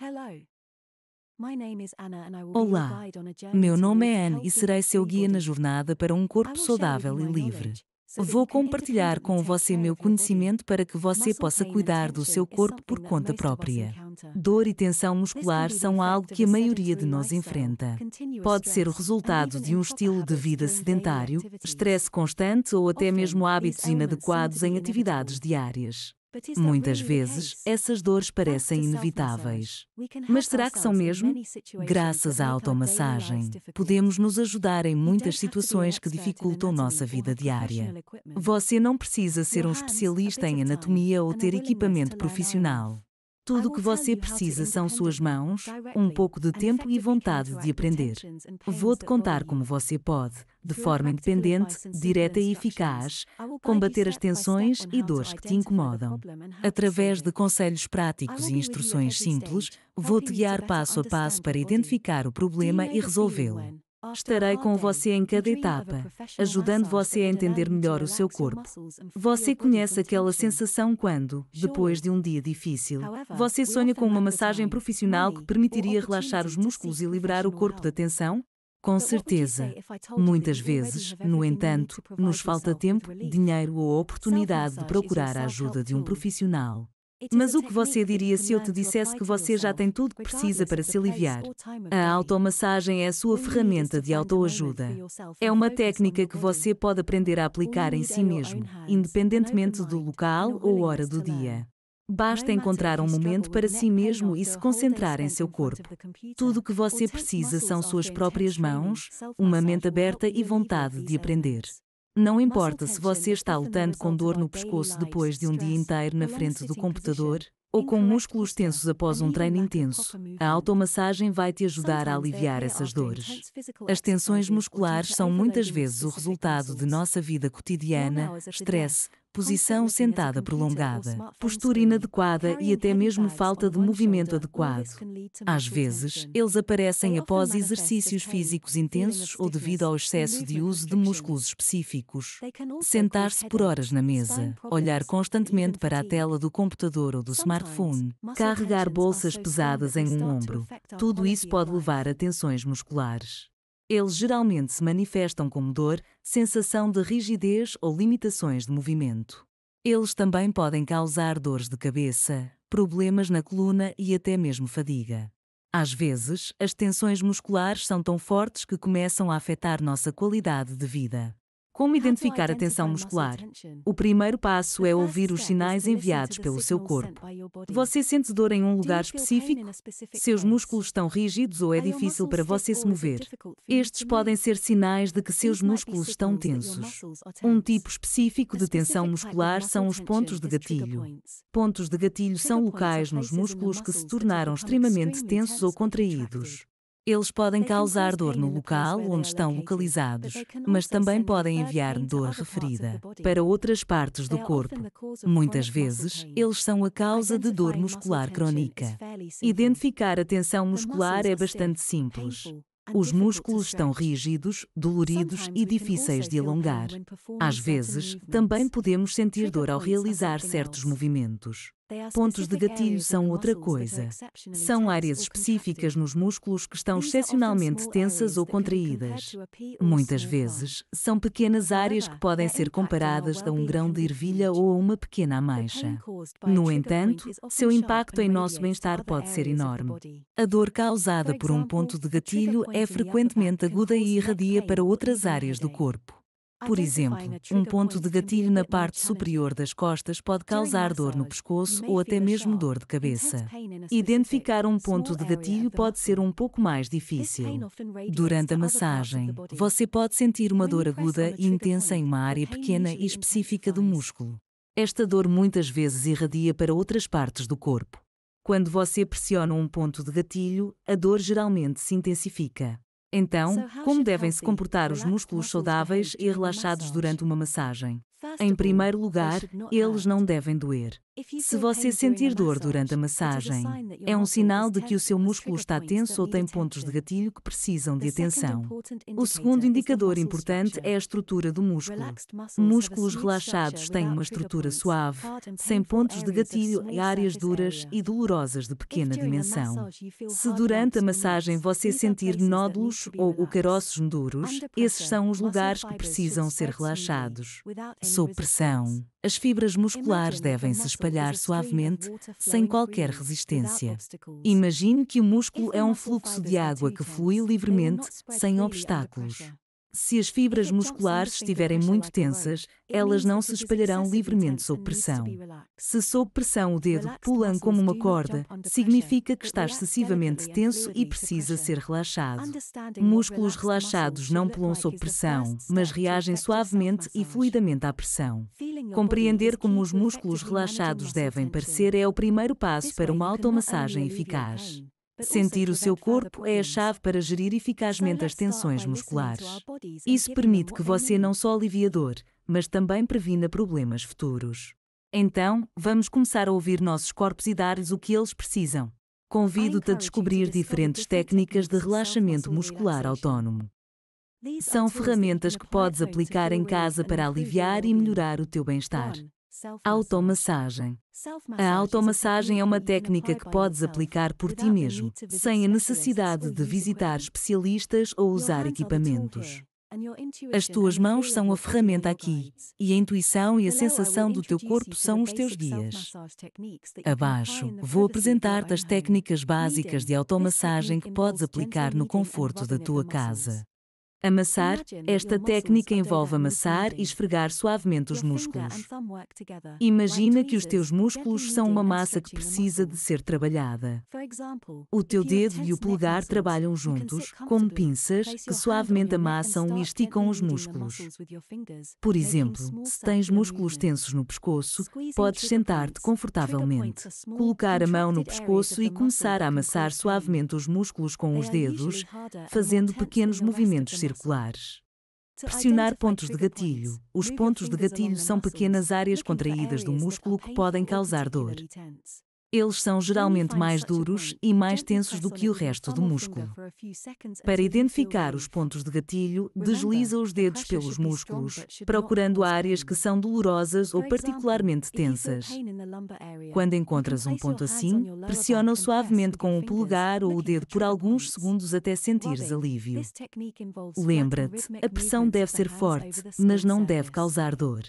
Olá, meu nome é Anne e serei seu guia na jornada para um corpo saudável e livre. Vou compartilhar com você meu conhecimento para que você possa cuidar do seu corpo por conta própria. Dor e tensão muscular são algo que a maioria de nós enfrenta. Pode ser o resultado de um estilo de vida sedentário, estresse constante ou até mesmo hábitos inadequados em atividades diárias. Muitas vezes, essas dores parecem inevitáveis. Mas será que são mesmo? Graças à automassagem, podemos nos ajudar em muitas situações que dificultam nossa vida diária. Você não precisa ser um especialista em anatomia ou ter equipamento profissional. Tudo o que você precisa são suas mãos, um pouco de tempo e vontade de aprender. Vou-te contar como você pode, de forma independente, direta e eficaz, combater as tensões e dores que te incomodam. Através de conselhos práticos e instruções simples, vou-te guiar passo a passo para identificar o problema e resolvê-lo. Estarei com você em cada etapa, ajudando você a entender melhor o seu corpo. Você conhece aquela sensação quando, depois de um dia difícil, você sonha com uma massagem profissional que permitiria relaxar os músculos e liberar o corpo da tensão? Com certeza. Muitas vezes, no entanto, nos falta tempo, dinheiro ou oportunidade de procurar a ajuda de um profissional. Mas o que você diria se eu te dissesse que você já tem tudo que precisa para se aliviar? A automassagem é a sua ferramenta de autoajuda. É uma técnica que você pode aprender a aplicar em si mesmo, independentemente do local ou hora do dia. Basta encontrar um momento para si mesmo e se concentrar em seu corpo. Tudo o que você precisa são suas próprias mãos, uma mente aberta e vontade de aprender. Não importa se você está lutando com dor no pescoço depois de um dia inteiro na frente do tipo computador, ou com músculos tensos após um treino intenso, a automassagem vai te ajudar a aliviar essas dores. As tensões musculares são muitas vezes o resultado de nossa vida cotidiana, estresse, posição sentada prolongada, postura inadequada e até mesmo falta de movimento adequado. Às vezes, eles aparecem após exercícios físicos intensos ou devido ao excesso de uso de músculos específicos. Sentar-se por horas na mesa, olhar constantemente para a tela do computador ou do smartphone, carregar bolsas pesadas em um ombro, tudo isso pode levar a tensões musculares. Eles geralmente se manifestam como dor, sensação de rigidez ou limitações de movimento. Eles também podem causar dores de cabeça, problemas na coluna e até mesmo fadiga. Às vezes, as tensões musculares são tão fortes que começam a afetar nossa qualidade de vida. Como identificar a tensão muscular? O primeiro passo é ouvir os sinais enviados pelo seu corpo. Você sente dor em um lugar específico? Seus músculos estão rígidos ou é difícil para você se mover? Estes podem ser sinais de que seus músculos estão tensos. Um tipo específico de tensão muscular são os pontos de gatilho. Pontos de gatilho são locais nos músculos que se tornaram extremamente tensos ou contraídos. Eles podem causar dor no local onde estão localizados, mas também podem enviar dor referida para outras partes do corpo. Muitas vezes, eles são a causa de dor muscular crónica. Identificar a tensão muscular é bastante simples. Os músculos estão rígidos, doloridos e difíceis de alongar. Às vezes, também podemos sentir dor ao realizar certos movimentos. Pontos de gatilho são outra coisa. São áreas específicas nos músculos que estão excepcionalmente tensas ou contraídas. Muitas vezes, são pequenas áreas que podem ser comparadas a um grão de ervilha ou a uma pequena ameixa. No entanto, seu impacto em nosso bem-estar pode ser enorme. A dor causada por um ponto de gatilho é frequentemente aguda e irradia para outras áreas do corpo. Por exemplo, um ponto de gatilho na parte superior das costas pode causar dor no pescoço ou até mesmo dor de cabeça. Identificar um ponto de gatilho pode ser um pouco mais difícil. Durante a massagem, você pode sentir uma dor aguda e intensa em uma área pequena e específica do músculo. Esta dor muitas vezes irradia para outras partes do corpo. Quando você pressiona um ponto de gatilho, a dor geralmente se intensifica. Então, como devem se comportar os músculos saudáveis e relaxados durante uma massagem? Em primeiro lugar, eles não devem doer. Se você sentir dor durante a massagem, é um sinal de que o seu músculo está tenso ou tem pontos de gatilho que precisam de atenção. O segundo indicador importante é a estrutura do músculo. Músculos relaxados têm uma estrutura suave, sem pontos de gatilho e áreas duras e dolorosas de pequena dimensão. Se durante a massagem você sentir nódulos ou caroços duros, esses são os lugares que precisam ser relaxados sob pressão, as fibras musculares devem se espalhar suavemente, sem qualquer resistência. Imagine que o músculo é um fluxo de água que flui livremente, sem obstáculos. Se as fibras então, musculares estiverem muito tensas, é elas não se espalharão livremente sob pressão. Se sob pressão o dedo pula como uma corda, significa que está excessivamente tenso e precisa ser relaxado. Músculos relaxados não pulam sob pressão, mas reagem suavemente e fluidamente à pressão. Compreender como os músculos relaxados devem parecer é o primeiro passo para uma automassagem eficaz. Sentir o seu corpo é a chave para gerir eficazmente as tensões musculares. É Isso permite que você não só alivie a dor, mas também previna problemas futuros. Então, vamos começar a ouvir nossos corpos e dar-lhes o que eles precisam. Convido-te a descobrir diferentes técnicas de relaxamento muscular autónomo. São ferramentas que podes é aplicar em casa para aliviar e melhorar o teu bem-estar. Automassagem. A automassagem é uma técnica que podes aplicar por ti mesmo, sem a necessidade de visitar especialistas ou usar equipamentos. As tuas mãos são a ferramenta aqui, e a intuição e a sensação do teu corpo são os teus guias. Abaixo, vou apresentar-te as técnicas básicas de automassagem que podes aplicar no conforto da tua casa. Amassar. Esta técnica envolve amassar e esfregar suavemente os músculos. Imagina que os teus músculos são uma massa que precisa de ser trabalhada. O teu dedo e o polegar trabalham juntos, como pinças, que suavemente amassam e esticam os músculos. Por exemplo, se tens músculos tensos no pescoço, podes sentar-te confortavelmente, colocar a mão no pescoço e começar a amassar suavemente os músculos com os dedos, fazendo pequenos movimentos circulares circulares. Pressionar pontos de gatilho. Os pontos de gatilho são pequenas áreas contraídas do músculo que podem causar dor. Eles são geralmente mais duros e mais tensos do que o resto do músculo. Para identificar os pontos de gatilho, desliza os dedos pelos músculos, procurando áreas que são dolorosas ou particularmente tensas. Quando encontras um ponto assim, pressiona-o suavemente com o polegar ou o dedo por alguns segundos até sentires alívio. Lembra-te, a pressão deve ser forte, mas não deve causar dor.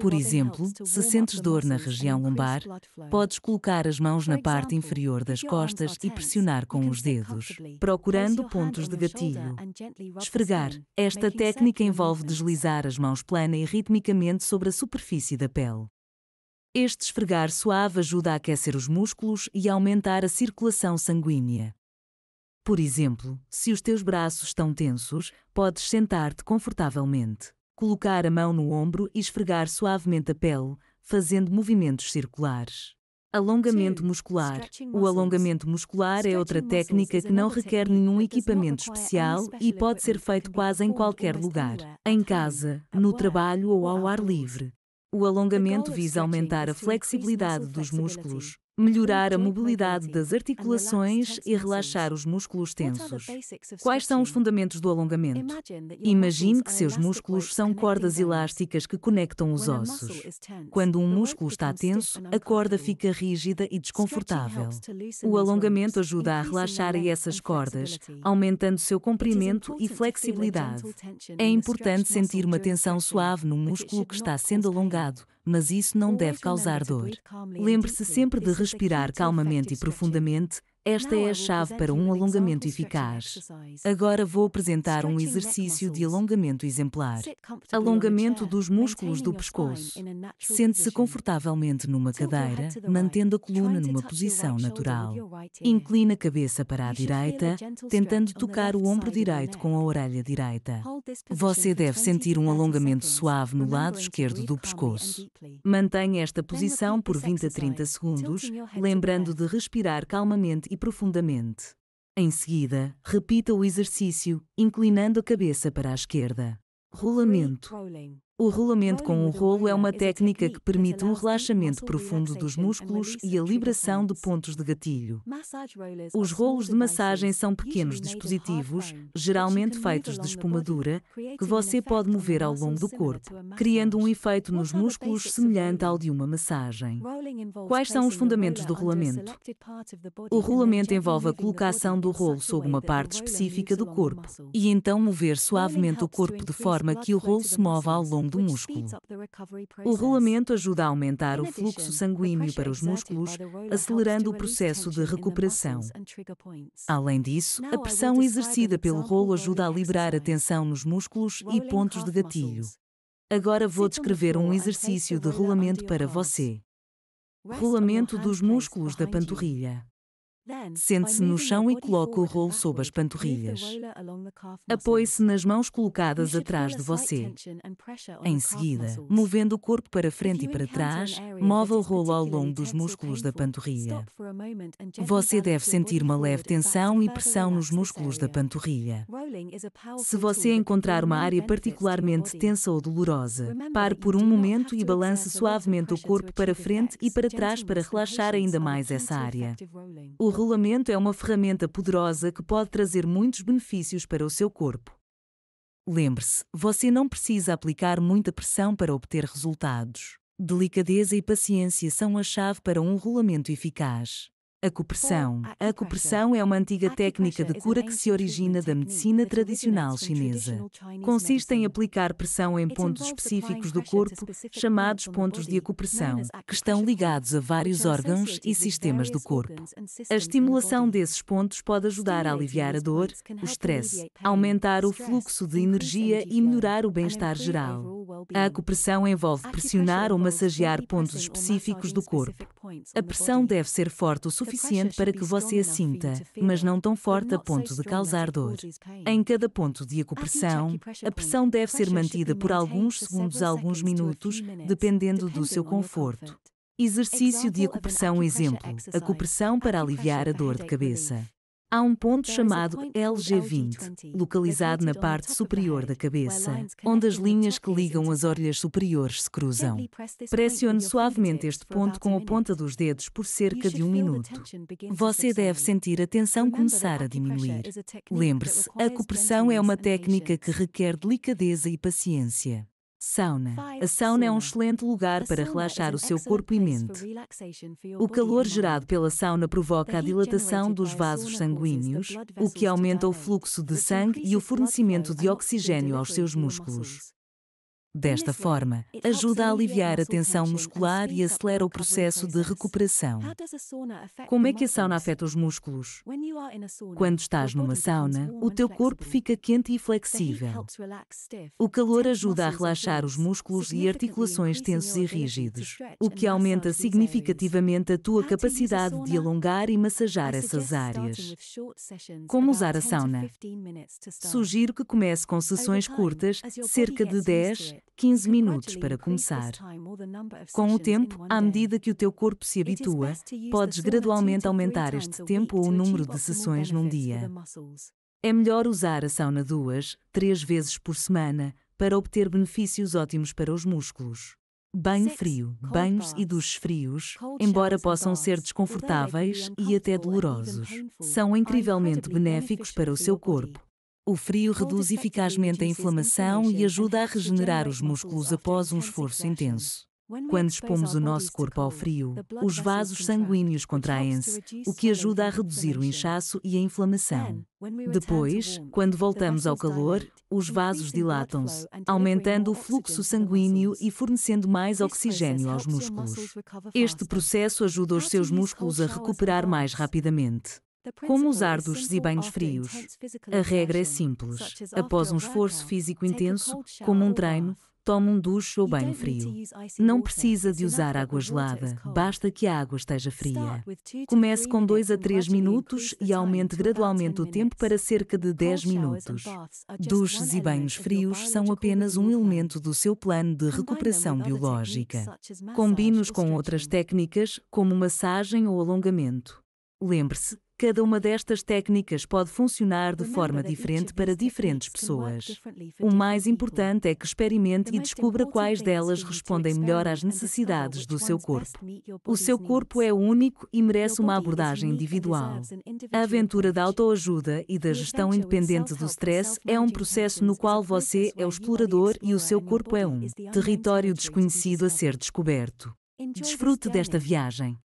Por exemplo, se sentes dor na região lombar, podes colocar as mãos na parte inferior das costas e pressionar com os dedos, procurando pontos de gatilho. Esfregar. Esta técnica envolve deslizar as mãos plana e ritmicamente sobre a superfície da pele. Este esfregar suave ajuda a aquecer os músculos e a aumentar a circulação sanguínea. Por exemplo, se os teus braços estão tensos, podes sentar-te confortavelmente colocar a mão no ombro e esfregar suavemente a pele, fazendo movimentos circulares. Alongamento muscular. O alongamento muscular é outra técnica que não requer nenhum equipamento especial e pode ser feito quase em qualquer lugar, em casa, no trabalho ou ao ar livre. O alongamento visa aumentar a flexibilidade dos músculos, melhorar a mobilidade das articulações e relaxar os músculos tensos. Quais são os fundamentos do alongamento? Imagine que seus músculos são cordas elásticas que conectam os ossos. Quando um músculo está tenso, a corda fica rígida e desconfortável. O alongamento ajuda a relaxar essas cordas, aumentando seu comprimento e flexibilidade. É importante sentir uma tensão suave no músculo que está sendo alongado, mas isso não deve então causar dor. Lembre-se sempre de respirar é calmamente e profundamente, esta é a chave para um alongamento eficaz. Agora vou apresentar um exercício de alongamento exemplar. Alongamento dos músculos do pescoço. Sente-se confortavelmente numa cadeira, mantendo a coluna numa posição natural. Incline a cabeça para a direita, tentando tocar o ombro direito com a orelha direita. Você deve sentir um alongamento suave no lado esquerdo do pescoço. Mantenha esta posição por 20 a 30 segundos, lembrando de respirar calmamente e profundamente. Em seguida, repita o exercício, inclinando a cabeça para a esquerda. Rolamento. O rolamento com o rolo é uma técnica que permite o um relaxamento profundo dos músculos e a liberação de pontos de gatilho. Os rolos de massagem são pequenos dispositivos, geralmente feitos de espumadura, que você pode mover ao longo do corpo, criando um efeito nos músculos semelhante ao de uma massagem. Quais são os fundamentos do rolamento? O rolamento envolve a colocação do rolo sobre uma parte específica do corpo e então mover suavemente o corpo de forma que o rolo se mova ao longo do músculo. O rolamento ajuda a aumentar o fluxo sanguíneo para os músculos, acelerando o processo de recuperação. Além disso, a pressão exercida pelo rolo ajuda a liberar a tensão nos músculos e pontos de gatilho. Agora vou descrever um exercício de rolamento para você. Rolamento dos músculos da panturrilha. Sente-se no chão e coloque o rolo sob as panturrilhas. Apoie-se nas mãos colocadas atrás de você. Em seguida, movendo o corpo para frente e para trás, move o rolo ao longo dos músculos da panturrilha. Você deve sentir uma leve tensão e pressão nos músculos da panturrilha. Se você encontrar uma área particularmente tensa ou dolorosa, pare por um momento e balance suavemente o corpo para frente e para trás para relaxar ainda mais essa área. O rolamento é uma ferramenta poderosa que pode trazer muitos benefícios para o seu corpo. Lembre-se, você não precisa aplicar muita pressão para obter resultados. Delicadeza e paciência são a chave para um rolamento eficaz. A acupressão. Oh, ah, a copressão é uma antiga ah, técnica de cura que se origina da medicina tradicional chinesa. Consiste em aplicar pressão em pontos específicos do corpo, chamados pontos de acupressão, que estão ligados a vários órgãos e sistemas do corpo. A estimulação desses pontos pode ajudar a aliviar a dor, o stress, aumentar o fluxo de energia e melhorar o bem-estar geral. A acupressão envolve pressionar ou massagear pontos específicos do corpo. A pressão deve ser forte o suficiente suficiente para que você a sinta, mas não tão forte a ponto de causar dor. Em cada ponto de acupressão, a pressão deve ser mantida por alguns segundos a alguns minutos, dependendo do seu conforto. Exercício de acupressão exemplo, acupressão para aliviar a dor de cabeça. Há um ponto chamado LG20, localizado na parte superior da cabeça, onde as linhas que ligam as orelhas superiores se cruzam. Pressione suavemente este ponto com a ponta dos dedos por cerca de um minuto. Você deve sentir a tensão começar a diminuir. Lembre-se, a compressão é uma técnica que requer delicadeza e paciência. Sauna. A sauna é um excelente lugar para relaxar o seu corpo e mente. O calor gerado pela sauna provoca a dilatação dos vasos sanguíneos, o que aumenta o fluxo de sangue e o fornecimento de oxigênio aos seus músculos. Desta forma, ajuda a aliviar a tensão muscular e acelera o processo de recuperação. Como é que a sauna afeta os músculos? Quando estás numa sauna, o teu corpo fica quente e flexível. O calor ajuda a relaxar os músculos e articulações tensos e rígidos, o que aumenta significativamente a tua capacidade de alongar e massajar essas áreas. Como usar a sauna? Sugiro que comece com sessões curtas, cerca de 10 15 minutos para começar. Com o tempo, à medida que o teu corpo se habitua, podes gradualmente aumentar este tempo ou o número de sessões num dia. É melhor usar a sauna duas, três vezes por semana, para obter benefícios ótimos para os músculos. Banho frio, banhos e duches frios, embora possam ser desconfortáveis e até dolorosos, são incrivelmente benéficos para o seu corpo o frio reduz eficazmente a inflamação e ajuda a regenerar os músculos após um esforço intenso. Quando expomos o nosso corpo ao frio, os vasos sanguíneos contraem-se, o que ajuda a reduzir o inchaço e a inflamação. Depois, quando voltamos ao calor, os vasos dilatam-se, aumentando o fluxo sanguíneo e fornecendo mais oxigênio aos músculos. Este processo ajuda os seus músculos a recuperar mais rapidamente. Como usar duches e banhos frios? A regra é simples. Após um esforço físico intenso, como um treino, tome um duche ou banho frio. Não precisa de usar água gelada, basta que a água esteja fria. Comece com 2 a 3 minutos e aumente gradualmente o tempo para cerca de 10 minutos. Duches e banhos frios são apenas um elemento do seu plano de recuperação biológica. Combine-os com outras técnicas, como massagem ou alongamento. Lembre-se, Cada uma destas técnicas pode funcionar de forma diferente para diferentes pessoas. O mais importante é que experimente e descubra quais delas respondem melhor às necessidades do seu corpo. O seu corpo é único e merece uma abordagem individual. A aventura da autoajuda e da gestão independente do stress é um processo no qual você é o explorador e o seu corpo é um território desconhecido a ser descoberto. Desfrute desta viagem.